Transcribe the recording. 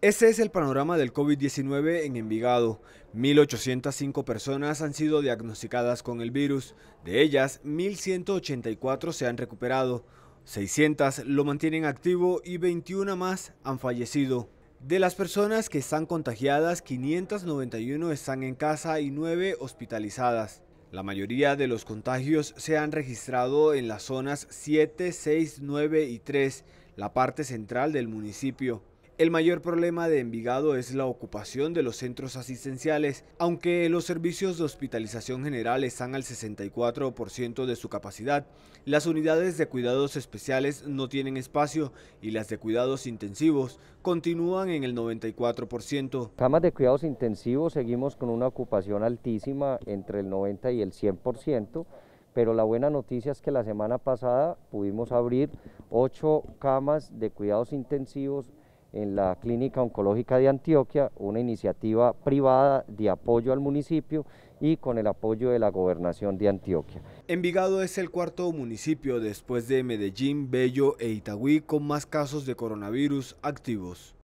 Ese es el panorama del COVID-19 en Envigado. 1.805 personas han sido diagnosticadas con el virus. De ellas, 1.184 se han recuperado, 600 lo mantienen activo y 21 más han fallecido. De las personas que están contagiadas, 591 están en casa y 9 hospitalizadas. La mayoría de los contagios se han registrado en las zonas 7, 6, 9 y 3, la parte central del municipio. El mayor problema de Envigado es la ocupación de los centros asistenciales, aunque los servicios de hospitalización general están al 64% de su capacidad. Las unidades de cuidados especiales no tienen espacio y las de cuidados intensivos continúan en el 94%. Camas de cuidados intensivos seguimos con una ocupación altísima entre el 90 y el 100% pero la buena noticia es que la semana pasada pudimos abrir ocho camas de cuidados intensivos en la Clínica Oncológica de Antioquia, una iniciativa privada de apoyo al municipio y con el apoyo de la gobernación de Antioquia. Envigado es el cuarto municipio después de Medellín, Bello e Itagüí con más casos de coronavirus activos.